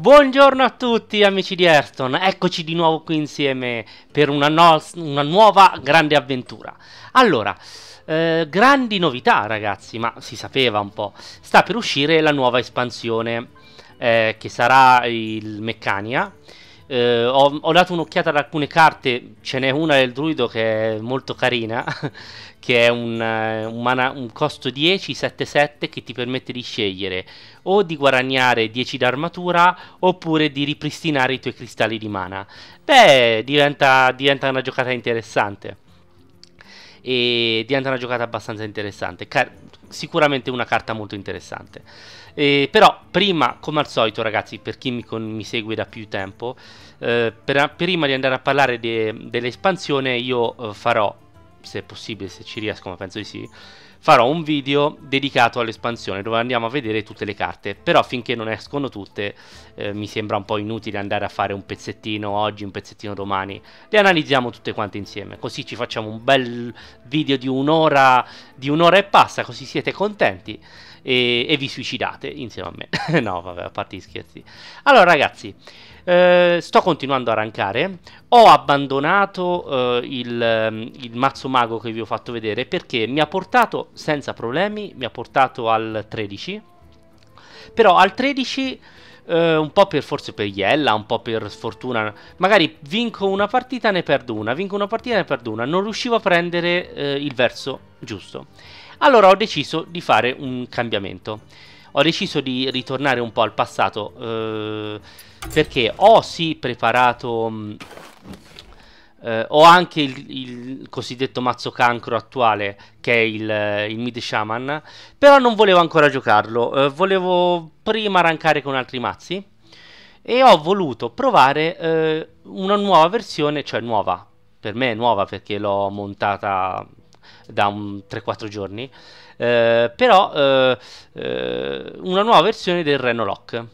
Buongiorno a tutti amici di Ayrton, eccoci di nuovo qui insieme per una, no una nuova grande avventura. Allora, eh, grandi novità ragazzi, ma si sapeva un po', sta per uscire la nuova espansione eh, che sarà il Meccania. Eh, ho, ho dato un'occhiata ad alcune carte, ce n'è una del druido che è molto carina che è un, eh, un, mana, un costo 10, 7-7 che ti permette di scegliere o di guadagnare 10 d'armatura oppure di ripristinare i tuoi cristalli di mana. Beh, diventa, diventa una giocata interessante e diventa una giocata abbastanza interessante. Car- sicuramente una carta molto interessante. Eh, però prima, come al solito ragazzi, per chi mi, con- mi segue da più tempo, eh, per- prima di andare a parlare de- dell'espansione io eh, farò se è possibile, se ci riesco, ma penso di sì, farò un video dedicato all'espansione dove andiamo a vedere tutte le carte. Però finché non escono tutte eh, mi sembra un po' inutile andare a fare un pezzettino oggi, un pezzettino domani. Le analizziamo tutte quante insieme, così ci facciamo un bel video di un'ora, di un'ora e passa, così siete contenti. E, e vi suicidate insieme a me. no, vabbè, a parte gli scherzi. Allora, ragazzi, eh, sto continuando a rankare. Ho abbandonato eh, il, ehm, il, mazzo mago che vi ho fatto vedere perché mi ha portato senza problemi, mi ha portato al 13. Però al 13, eh, un po' per forse per Iella, un po' per sfortuna, magari vinco una partita, ne perdo una, vinco una partita, ne perdo una. Non riuscivo a prendere eh, il verso giusto. Allora ho deciso di fare un cambiamento ho deciso di ritornare un po' al passato eh, perché ho sì preparato mm, eh, ho anche il, il, cosiddetto mazzo cancro attuale che è il, eh, il mid shaman però non volevo ancora giocarlo eh, volevo prima arrancare con altri mazzi e ho voluto provare eh, una nuova versione cioè nuova per me è nuova perché l'ho montata da 3-4 giorni eh, però eh, eh, una nuova versione del Lock.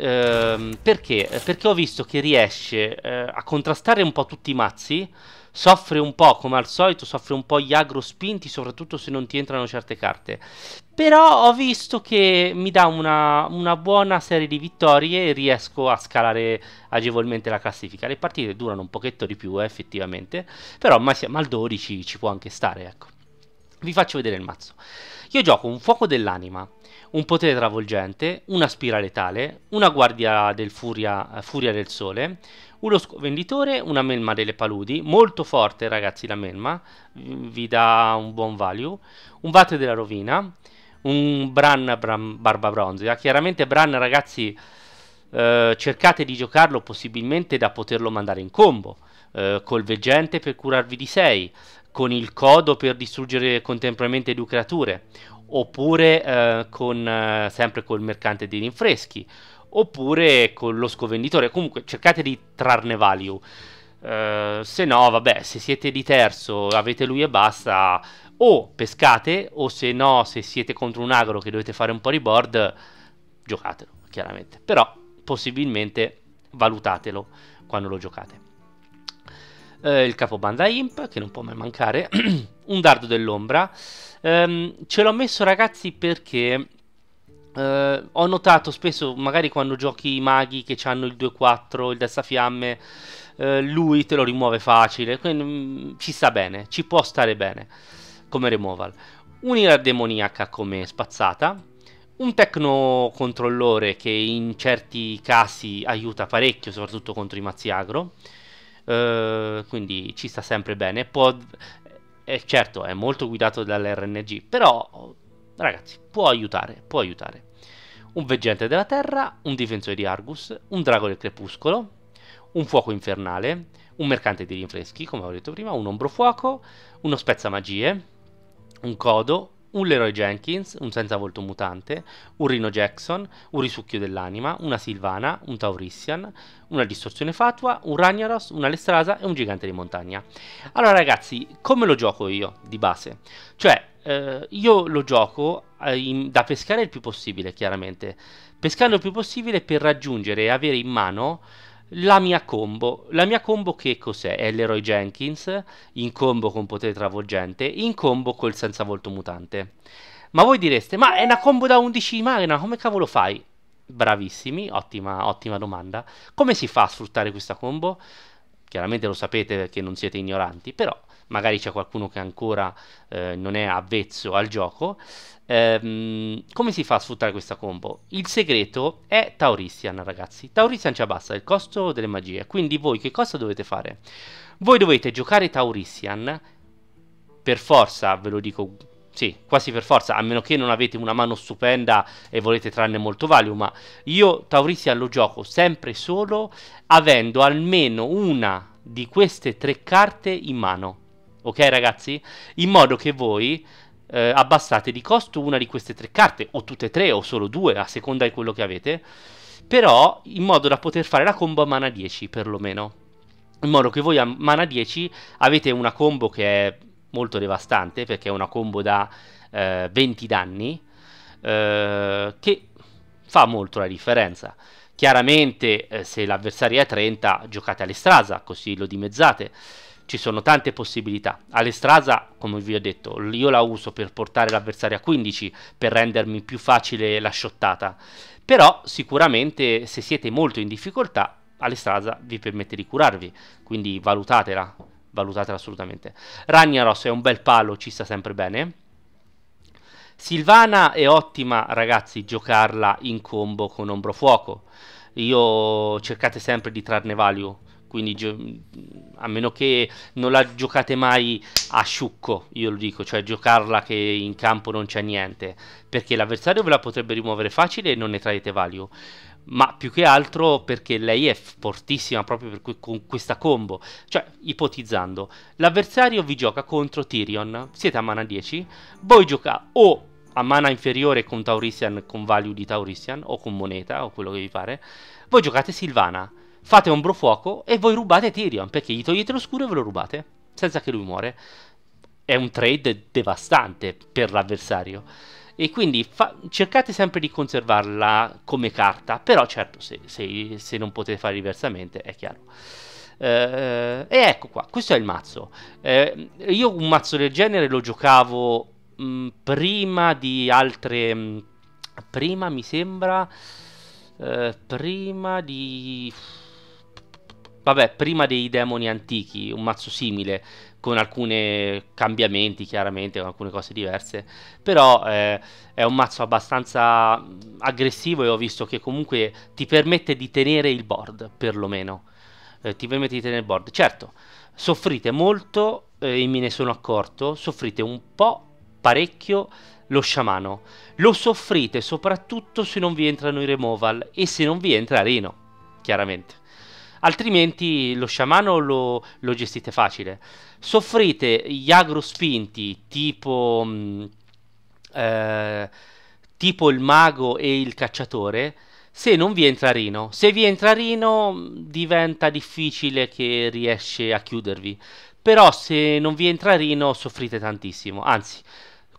Ehm, perché? Perché ho visto che riesce eh, a contrastare un po' tutti i mazzi, soffre un po' come al solito, soffre un po' gli agro spinti, soprattutto se non ti entrano certe carte. Però ho visto che mi dà una, una, buona serie di vittorie e riesco a scalare agevolmente la classifica. Le partite durano un pochetto di più, eh, effettivamente, però ma, siamo al 12 ci può anche stare, ecco. Vi faccio vedere il mazzo. Io gioco un fuoco dell'anima, un potere travolgente, una spira letale, una guardia del furia, furia del sole, uno venditore, una melma delle paludi, molto forte ragazzi la melma, vi dà un buon value, un vate della rovina, un Bran, Bran barba bronzea, ah, chiaramente Bran ragazzi eh, cercate di giocarlo possibilmente da poterlo mandare in combo, eh, col veggente per curarvi di 6, con il codo per distruggere contemporaneamente due creature, oppure eh, con, eh, sempre col mercante dei rinfreschi, oppure con lo scovenditore. Comunque cercate di trarne value. Uh, se no, vabbè, se siete di terzo, avete lui e basta, o pescate, o se no, se siete contro un agro che dovete fare un po' di board, giocatelo, chiaramente. Però, possibilmente, valutatelo quando lo giocate eh, il capobanda Imp, che non può mai mancare, un dardo dell'ombra. Ehm, ce l'ho messo ragazzi perché eh, ho notato spesso, magari quando giochi i maghi che hanno il 2-4, il destafiamme, eh, lui te lo rimuove facile, quindi mh, mm, ci sta bene, ci può stare bene come removal. Un'ira demoniaca come spazzata, un tecnocontrollore che in certi casi aiuta parecchio, soprattutto contro i mazzi agro. Eh, quindi ci sta sempre bene. Può, eh, certo, è molto guidato dall'RNG, però ragazzi, può aiutare, può aiutare. Un veggente della terra, un difensore di Argus, un drago del crepuscolo, un fuoco infernale, un mercante di rinfreschi, come avevo detto prima, un ombrofuoco, uno spezzamagie, un codo, un Leroy Jenkins, un senza volto mutante, un Rino Jackson, un risucchio dell'anima, una Silvana, un Taurissian, una distorsione fatua, un Ragnaros, una Lestrasa e un gigante di montagna. Allora ragazzi, come lo gioco io di base? Cioè, eh, io lo gioco eh, in, da pescare il più possibile, chiaramente. Pescando il più possibile per raggiungere e avere in mano la mia combo, la mia combo che cos'è? È l'eroe Jenkins in combo con potere travolgente, in combo col senza volto mutante. Ma voi direste, ma è una combo da 11 magna, come cavolo fai? Bravissimi, ottima, ottima domanda. Come si fa a sfruttare questa combo? Chiaramente lo sapete perché non siete ignoranti, però magari c'è qualcuno che ancora eh, non è avvezzo al gioco. Ehm, come si fa a sfruttare questa combo? Il segreto è Taurissian, ragazzi. Taurissian ci abbassa il costo delle magie, quindi voi che cosa dovete fare? Voi dovete giocare Taurissian. per forza, ve lo dico sì, quasi per forza, a meno che non avete una mano stupenda e volete trarne molto value, ma io Taurissian lo gioco sempre solo avendo almeno una di queste tre carte in mano. Ok ragazzi? In modo che voi eh, abbassate di costo una di queste tre carte, o tutte e tre, o solo due, a seconda di quello che avete, però in modo da poter fare la combo a mana 10 perlomeno. In modo che voi a mana 10 avete una combo che è molto devastante, perché è una combo da eh, 20 danni, eh, che fa molto la differenza. Chiaramente eh, se l'avversario è a 30 giocate all'estrasa, così lo dimezzate ci sono tante possibilità. Alestrasa, come vi ho detto, io la uso per portare l'avversario a 15, per rendermi più facile la shottata. Però sicuramente se siete molto in difficoltà, Alestrasa vi permette di curarvi, quindi valutatela, valutatela assolutamente. Ragnaros è un bel palo, ci sta sempre bene. Silvana è ottima, ragazzi, giocarla in combo con Ombro Fuoco. Io cercate sempre di trarne value quindi a meno che non la giocate mai a sciucco, io lo dico, cioè giocarla che in campo non c'è niente, perché l'avversario ve la potrebbe rimuovere facile e non ne traete value. Ma più che altro perché lei è fortissima proprio que- con questa combo. Cioè, ipotizzando, l'avversario vi gioca contro Tyrion, siete a mana 10, voi gioca o a mana inferiore con Taurician, con value di Taurician, o con moneta, o quello che vi pare, voi giocate Silvana fate ombro fuoco e voi rubate Tyrion, perché gli togliete l'oscuro e ve lo rubate, senza che lui muore. È un trade devastante per l'avversario. E quindi fa- cercate sempre di conservarla come carta, però certo se, se, se non potete fare diversamente è chiaro. Eh, e ecco qua, questo è il mazzo. Eh, io un mazzo del genere lo giocavo mh, mm, prima di altre... Mh, mm, prima mi sembra... Eh, prima di Vabbè, prima dei demoni antichi, un mazzo simile, con alcuni cambiamenti chiaramente, con alcune cose diverse, però eh, è un mazzo abbastanza mm, aggressivo e ho visto che comunque ti permette di tenere il board, perlomeno. Eh, ti permette di tenere il board. Certo, soffrite molto, eh, e me ne sono accorto, soffrite un po' parecchio lo sciamano. Lo soffrite soprattutto se non vi entrano i removal e se non vi entra Reno, chiaramente altrimenti lo sciamano lo, lo gestite facile. Soffrite gli agrospinti tipo, mh, mm, eh, tipo il mago e il cacciatore se non vi entra Rino. Se vi entra Rino mm, diventa difficile che riesce a chiudervi. Però se non vi entra Rino soffrite tantissimo. Anzi,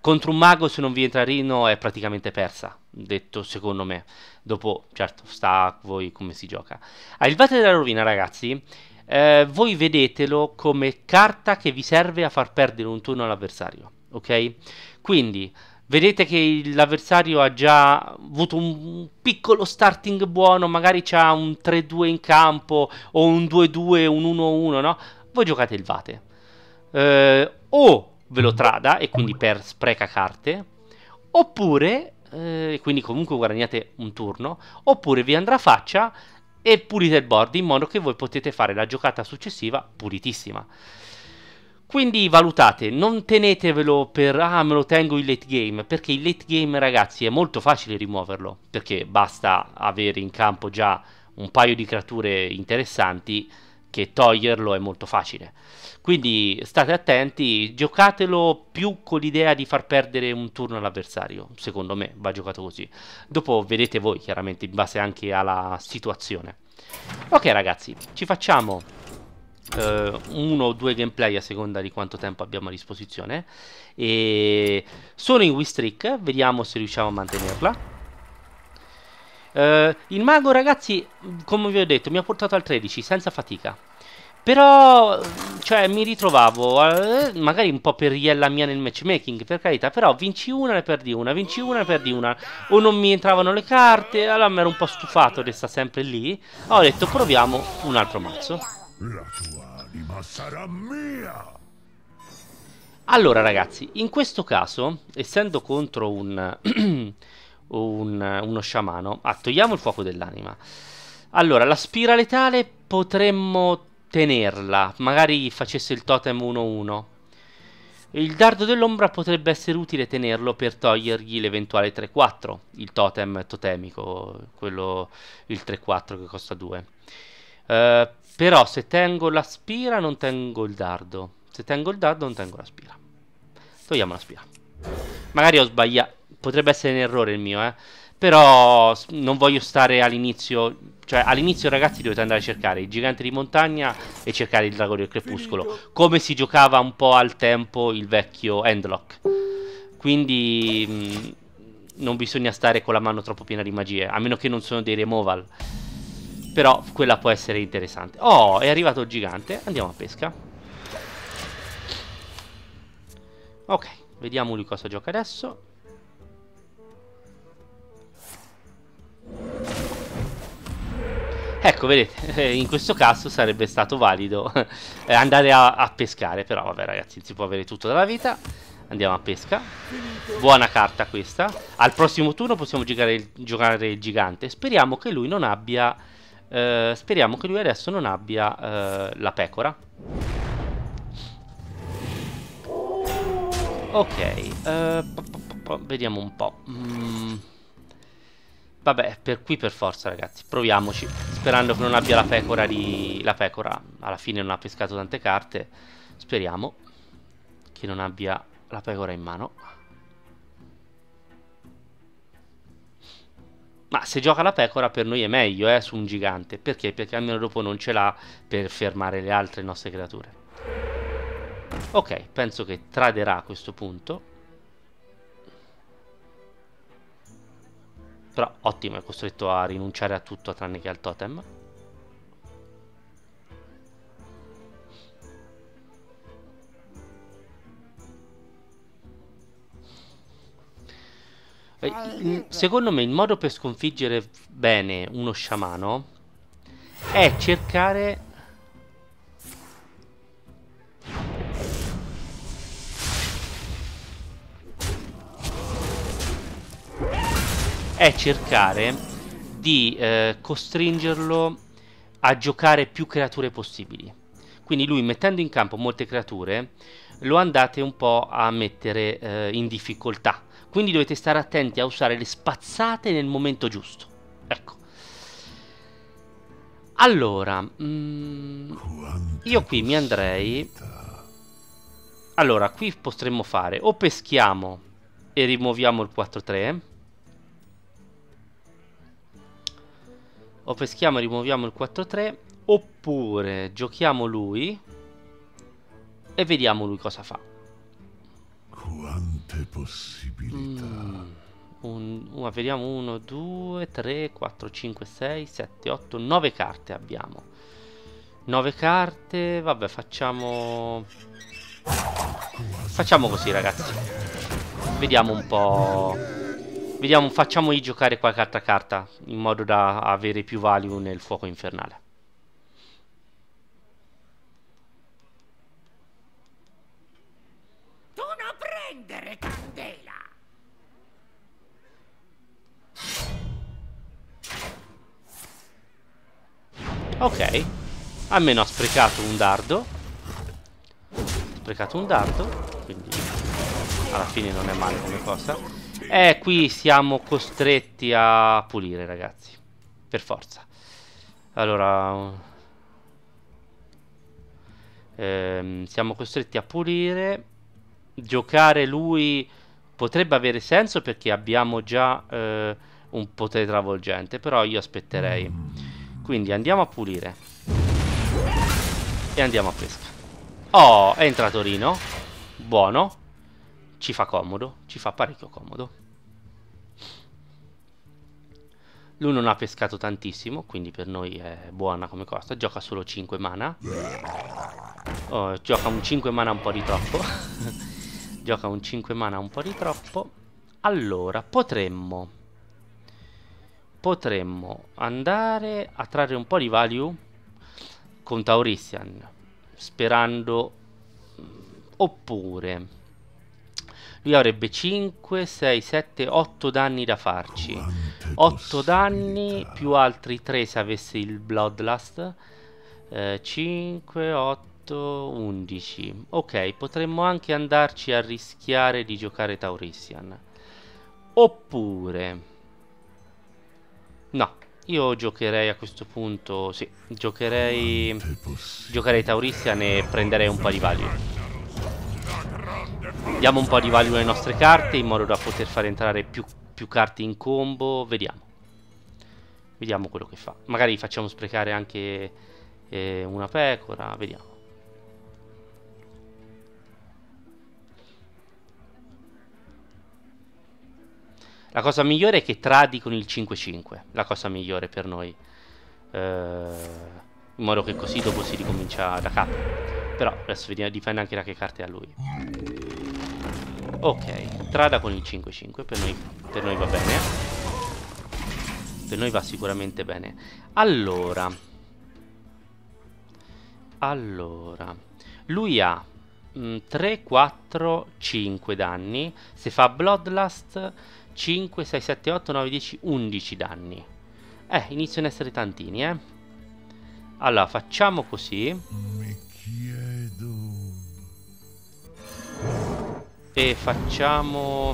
contro un mago se non vi entra Rino è praticamente persa detto secondo me. Dopo, certo, sta a voi come si gioca. Ah, il Vate della Rovina, ragazzi, eh, voi vedetelo come carta che vi serve a far perdere un turno all'avversario, ok? Quindi, vedete che l'avversario ha già avuto un piccolo starting buono, magari c'ha un 3-2 in campo, o un 2-2, un 1-1, no? Voi giocate il Vate. Eh, o ve lo trada e quindi per spreca carte, oppure eh, quindi comunque guadagnate un turno, oppure vi andrà faccia e pulite il board in modo che voi potete fare la giocata successiva pulitissima. Quindi valutate, non tenetevelo per ah me lo tengo in late game, perché il late game ragazzi è molto facile rimuoverlo, perché basta avere in campo già un paio di creature interessanti che toglierlo è molto facile. Quindi state attenti, giocatelo più con l'idea di far perdere un turno all'avversario, secondo me va giocato così. Dopo vedete voi chiaramente in base anche alla situazione. Ok ragazzi, ci facciamo eh, uno o due gameplay a seconda di quanto tempo abbiamo a disposizione. E sono in Wistreak, vediamo se riusciamo a mantenerla. Uh, il mago, ragazzi, come vi ho detto, mi ha portato al 13 senza fatica. Però, cioè, mi ritrovavo, eh, magari un po' per iella mia nel matchmaking, per carità, però vinci una e perdi una, vinci una e perdi una, o non mi entravano le carte, allora mi ero un po' stufato di stare sempre lì, ho detto proviamo un altro mazzo. La tua anima sarà mia! Allora ragazzi, in questo caso, essendo contro un... un, uno sciamano. Ah, togliamo il fuoco dell'anima. Allora, la spira letale potremmo tenerla. Magari facesse il totem 1-1. Il dardo dell'ombra potrebbe essere utile tenerlo per togliergli l'eventuale 3-4. Il totem totemico, quello il 3-4 che costa 2. Uh, eh, però se tengo la spira non tengo il dardo. Se tengo il dardo non tengo la spira. Togliamo la spira. Magari ho sbagliato potrebbe essere un errore il mio, eh. Però non voglio stare all'inizio. Cioè, all'inizio, ragazzi, dovete andare a cercare il gigante di montagna e cercare il drago del crepuscolo. Come si giocava un po' al tempo il vecchio Endlock. Quindi. Mh, mm, non bisogna stare con la mano troppo piena di magie. A meno che non sono dei removal. Però quella può essere interessante. Oh, è arrivato il gigante. Andiamo a pesca. Ok, vediamo lui cosa gioca adesso. Ecco, vedete, eh, in questo caso sarebbe stato valido eh, andare a, a, pescare, però vabbè ragazzi, si può avere tutto dalla vita. Andiamo a pesca. Buona carta questa. Al prossimo turno possiamo giocare il, giocare il gigante. Speriamo che lui non abbia... Eh, speriamo che lui adesso non abbia eh, la pecora. Ok, eh, vediamo un po'. Mm. Vabbè, per qui per forza ragazzi, proviamoci. Sperando che non abbia la pecora di... La pecora alla fine non ha pescato tante carte. Speriamo che non abbia la pecora in mano. Ma se gioca la pecora per noi è meglio, eh, su un gigante. Perché? Perché almeno dopo non ce l'ha per fermare le altre nostre creature. Ok, penso che traderà a questo punto. Però ottimo, è costretto a rinunciare a tutto tranne che al totem. Eh, ah, secondo me il modo per sconfiggere bene uno sciamano è cercare è cercare di eh, costringerlo a giocare più creature possibili. Quindi lui mettendo in campo molte creature lo andate un po' a mettere eh, in difficoltà. Quindi dovete stare attenti a usare le spazzate nel momento giusto. Ecco. Allora, mm, io qui mi andrei... Allora, qui potremmo fare o peschiamo e rimuoviamo il 4-3 O peschiamo e rimuoviamo il 4-3. Oppure giochiamo lui. E vediamo lui cosa fa. Quante possibilità. Mm, un, uh, vediamo 1, 2, 3, 4, 5, 6, 7, 8, 9 carte abbiamo. 9 carte. Vabbè, facciamo... Facciamo così, ragazzi. Vediamo un po'... Vediamo, facciamogli giocare qualche altra carta in modo da avere più value nel fuoco infernale. non prendere candela! Ok, almeno ha sprecato un dardo. Ha sprecato un dardo, quindi alla fine non è male come cosa. Eh, qui siamo costretti a pulire, ragazzi. Per forza. Allora... Ehm, siamo costretti a pulire. Giocare lui potrebbe avere senso perché abbiamo già eh, un potere travolgente. Però io aspetterei. Quindi andiamo a pulire. E andiamo a pesca. Oh, è entrato Rino. Buono ci fa comodo, ci fa parecchio comodo. Lui non ha pescato tantissimo, quindi per noi è buona come costa. Gioca solo 5 mana. Oh, gioca un 5 mana un po' di troppo. gioca un 5 mana un po' di troppo. Allora, potremmo... Potremmo andare a trarre un po' di value con Taurissian. sperando... Oppure... Qui avrebbe 5, 6, 7, 8 danni da farci. 8 danni più altri 3 se avesse il Bloodlust. Eh, 5, 8, 11. Ok, potremmo anche andarci a rischiare di giocare Taurissian. Oppure... No, io giocherei a questo punto... Sì, giocherei... Giocherei Taurissian e prenderei un po' di value. Diamo un po' di valore alle nostre carte in modo da poter far entrare più, più carte in combo. Vediamo. Vediamo quello che fa. Magari facciamo sprecare anche eh, una pecora. Vediamo. La cosa migliore è che tradi con il 5-5. La cosa migliore per noi. Eh in modo che così dopo si ricomincia da capo. Però adesso vediamo, dipende anche da che carte ha lui. Ok, strada con il 5-5 per, per noi va bene per noi va sicuramente bene allora allora lui ha 3 4 5 danni se fa bloodlust 5 6 7 8 9 10 11 danni eh iniziano ad essere tantini eh allora facciamo così e facciamo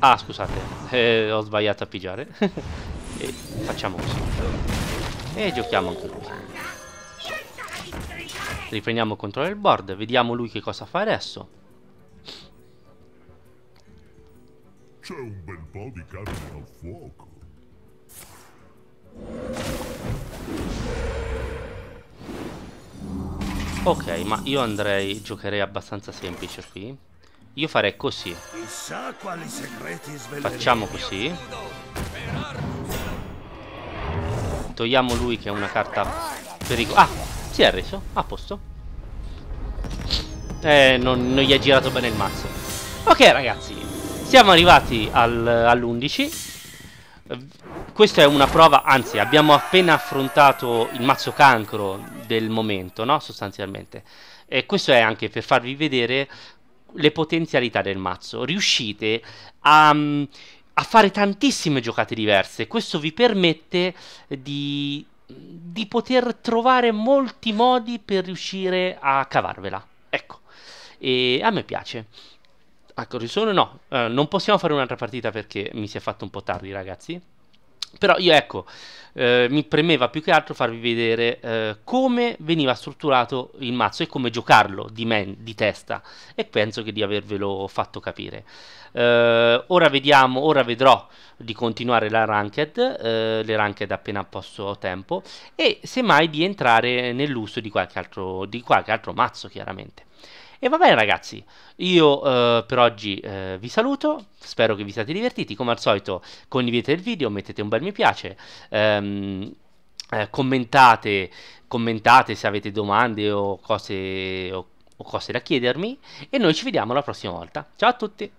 ah scusate eh, ho sbagliato a pigiare e facciamo così e giochiamo anche così. riprendiamo il controllo del board vediamo lui che cosa fa adesso c'è un bel po' di carne al fuoco Ok, ma io andrei, giocherei abbastanza semplice qui. Io farei così. Facciamo così. Togliamo lui che è una carta pericolosa. Ah, si è reso. A posto. Eh, non, non gli ha girato bene il mazzo. Ok ragazzi, siamo arrivati al, all'11. Ehm, questa è una prova, anzi abbiamo appena affrontato il mazzo cancro del momento, no? sostanzialmente. E questo è anche per farvi vedere le potenzialità del mazzo. Riuscite a, mm, a fare tantissime giocate diverse, questo vi permette di, di poter trovare molti modi per riuscire a cavarvela. Ecco, e a me piace. Ecco, risono no, eh, non possiamo fare un'altra partita perché mi si è fatto un po' tardi ragazzi. Però io ecco, eh, mi premeva più che altro farvi vedere eh, come veniva strutturato il mazzo e come giocarlo di, man, di testa e penso che di avervelo fatto capire. Eh, ora vediamo, ora vedrò di continuare la ranked, eh, le ranked appena posso tempo e semmai di entrare nell'uso di, di qualche altro mazzo chiaramente. E va bene ragazzi, io eh, per oggi eh, vi saluto, spero che vi siate divertiti, come al solito condividete il video, mettete un bel mi piace, ehm, eh, commentate, commentate se avete domande o cose, o, o cose da chiedermi e noi ci vediamo la prossima volta. Ciao a tutti!